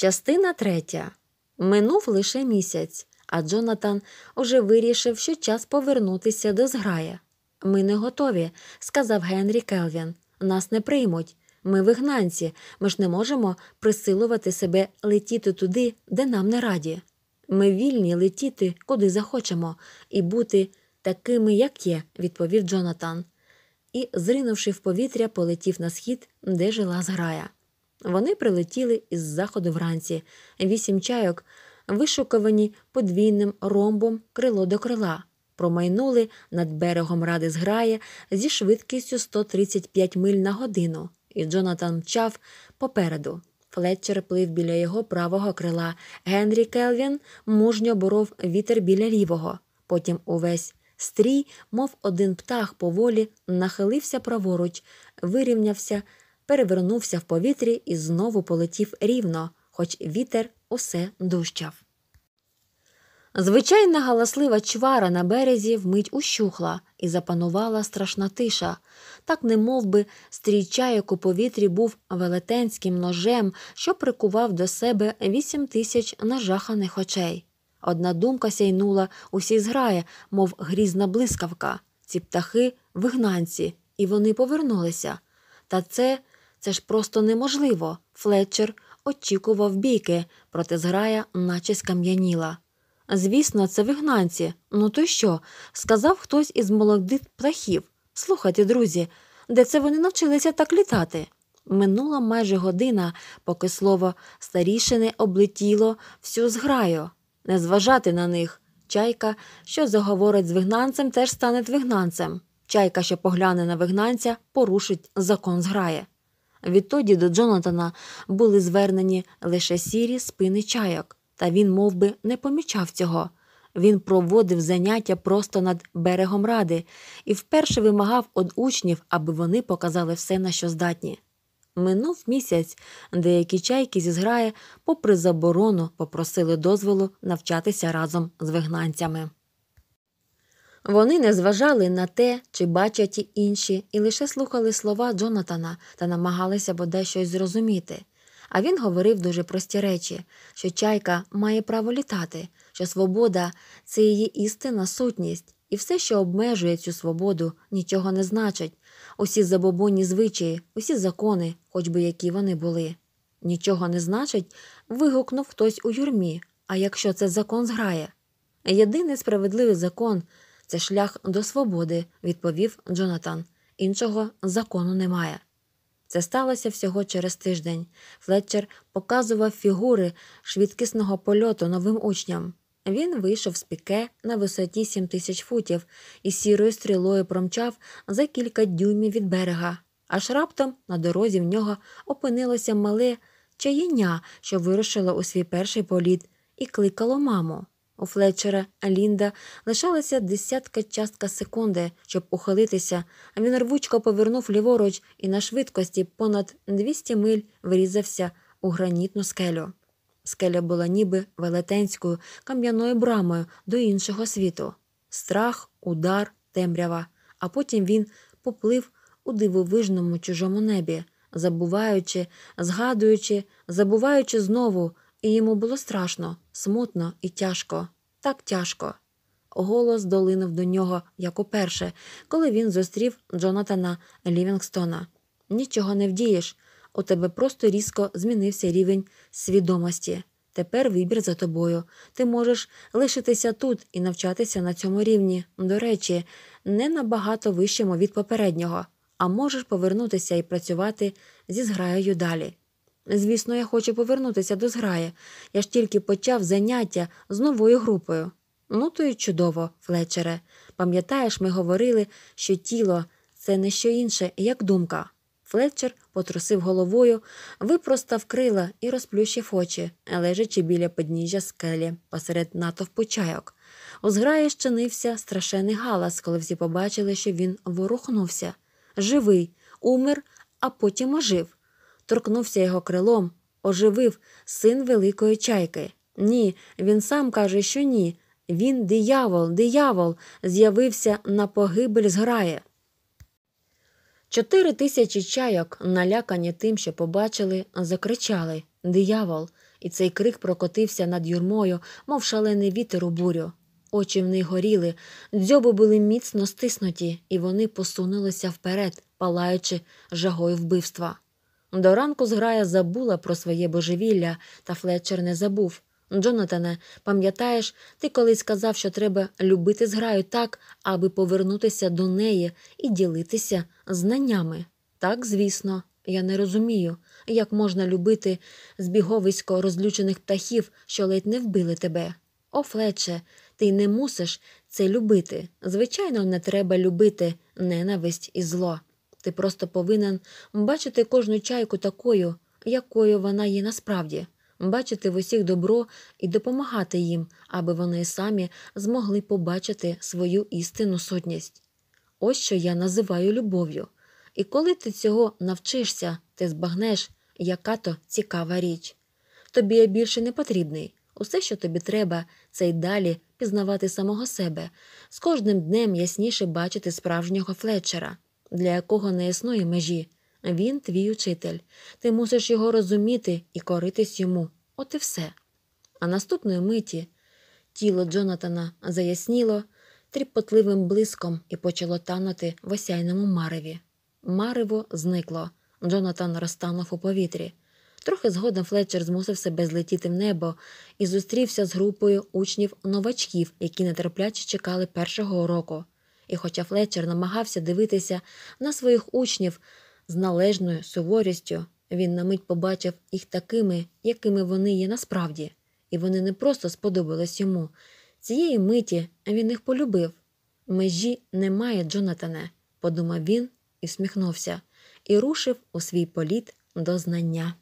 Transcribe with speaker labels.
Speaker 1: Частина третя. Минув лише місяць, а Джонатан уже вирішив, що час повернутися до зграя. Ми не готові, сказав Генрі Келвін. Нас не приймуть. Ми вигнанці, ми ж не можемо присилувати себе летіти туди, де нам не раді. Ми вільні летіти куди захочемо, і бути такими, як є, відповів Джонатан. І, зринувши в повітря, полетів на схід, де жила зграя. Вони прилетіли із заходу вранці, вісім чайок, вишуковані подвійним ромбом крило до крила, промайнули над берегом ради зграє зі швидкістю 135 миль на годину, і Джонатан мчав попереду. Флетчер плив біля його правого крила. Генрі Келвін мужньо боров вітер біля лівого. Потім увесь стрій, мов один птах, поволі нахилився праворуч, вирівнявся перевернувся в повітрі і знову полетів рівно, хоч вітер усе дужчав. Звичайна галаслива чвара на березі вмить ущухла і запанувала страшна тиша, так не мов би стрій у повітрі був велетенським ножем, що прикував до себе вісім тисяч нажаханих очей. Одна думка сяйнула усі зграє, мов грізна блискавка. Ці птахи вигнанці, і вони повернулися. Та це це ж просто неможливо. Флетчер очікував бійки, проте зграя, наче скам'яніла. Звісно, це вигнанці. Ну то що? Сказав хтось із молодих птахів. Слухайте, друзі, де це вони навчилися так літати? Минула майже година, поки слово старішини облетіло всю зграю. Не зважати на них. Чайка, що заговорить з вигнанцем, теж стане вигнанцем. Чайка, що погляне на вигнанця, порушить закон зграє. Відтоді до Джонатана були звернені лише сірі спини чайок, та він мов би, не помічав цього. Він проводив заняття просто над берегом ради і вперше вимагав від учнів, аби вони показали все, на що здатні. Минув місяць деякі чайки зі зграє, попри заборону, попросили дозволу навчатися разом з вигнанцями. Вони не зважали на те, чи бачать і інші, і лише слухали слова Джонатана та намагалися бодай щось зрозуміти. А він говорив дуже прості речі, що чайка має право літати, що свобода це її істина сутність, і все, що обмежує цю свободу, нічого не значить. Усі забобонні звичаї, усі закони, хоч би які вони були. Нічого не значить, вигукнув хтось у юрмі. А якщо це закон зграє? Єдиний справедливий закон це шлях до свободи, відповів Джонатан. Іншого закону немає. Це сталося всього через тиждень. Флетчер показував фігури швидкісного польоту новим учням. Він вийшов з піке на висоті 7 тисяч футів і сірою стрілою промчав за кілька дюймів від берега, аж раптом на дорозі в нього опинилося мале чаєння, що вирушило у свій перший політ, і кликало маму. У Флетчера Алінда лишалася десятка частка секунди, щоб ухилитися, а він рвучко повернув ліворуч і на швидкості понад 200 миль врізався у гранітну скелю. Скеля була ніби велетенською кам'яною брамою до іншого світу. Страх, удар, темрява. А потім він поплив у дивовижному чужому небі, забуваючи, згадуючи, забуваючи знову, і йому було страшно, смутно і тяжко, так тяжко. Голос долинув до нього як уперше, коли він зустрів Джонатана Лівінгстона. Нічого не вдієш. У тебе просто різко змінився рівень свідомості. Тепер вибір за тобою. Ти можеш лишитися тут і навчатися на цьому рівні. До речі, не набагато вищому від попереднього, а можеш повернутися і працювати зі зграєю далі. Звісно, я хочу повернутися до зграї. Я ж тільки почав заняття з новою групою. Ну, то й чудово, Флетчере. Пам'ятаєш, ми говорили, що тіло це не що інше, як думка. Флетчер потрусив головою, випростав крила і розплющив очі, лежачи біля подніжжя скелі посеред натовпу чайок. У зграї щинився страшенний галас, коли всі побачили, що він ворухнувся. Живий, умер, а потім ожив торкнувся його крилом, оживив син великої чайки. Ні, він сам каже, що ні. Він, диявол, диявол, з'явився на погибель зграє. Чотири тисячі чайок, налякані тим, що побачили, закричали Диявол, і цей крик прокотився над юрмою, мов шалений вітер у бурю. Очі в них горіли, дзьоби були міцно стиснуті, і вони посунулися вперед, палаючи жагою вбивства. До ранку зграя забула про своє божевілля, та Флетчер не забув. Джонатане, пам'ятаєш, ти колись казав, що треба любити зграю так, аби повернутися до неї і ділитися знаннями. Так, звісно, я не розумію, як можна любити збіговисько розлючених птахів, що ледь не вбили тебе. О, Флетче, ти не мусиш це любити. Звичайно, не треба любити ненависть і зло. Ти просто повинен бачити кожну чайку такою, якою вона є насправді, бачити в усіх добро і допомагати їм, аби вони самі змогли побачити свою істинну сотність. Ось що я називаю любов'ю. І коли ти цього навчишся, ти збагнеш, яка то цікава річ. Тобі я більше не потрібний. Усе, що тобі треба, це й далі пізнавати самого себе, з кожним днем ясніше бачити справжнього флетчера для якого не існує межі. Він твій учитель. Ти мусиш його розуміти і коритись йому. От і все. А наступної миті тіло Джонатана заясніло тріпотливим блиском і почало танути в осяйному мареві. Марево зникло. Джонатан розтанув у повітрі. Трохи згодом Флетчер змусив себе злетіти в небо і зустрівся з групою учнів новачків, які нетерпляче чекали першого уроку. І, хоча Флетчер намагався дивитися на своїх учнів з належною суворістю, він на мить побачив їх такими, якими вони є насправді, і вони не просто сподобались йому. Цієї миті він їх полюбив. Межі немає, Джонатане, подумав він і всміхнувся, і рушив у свій політ до знання.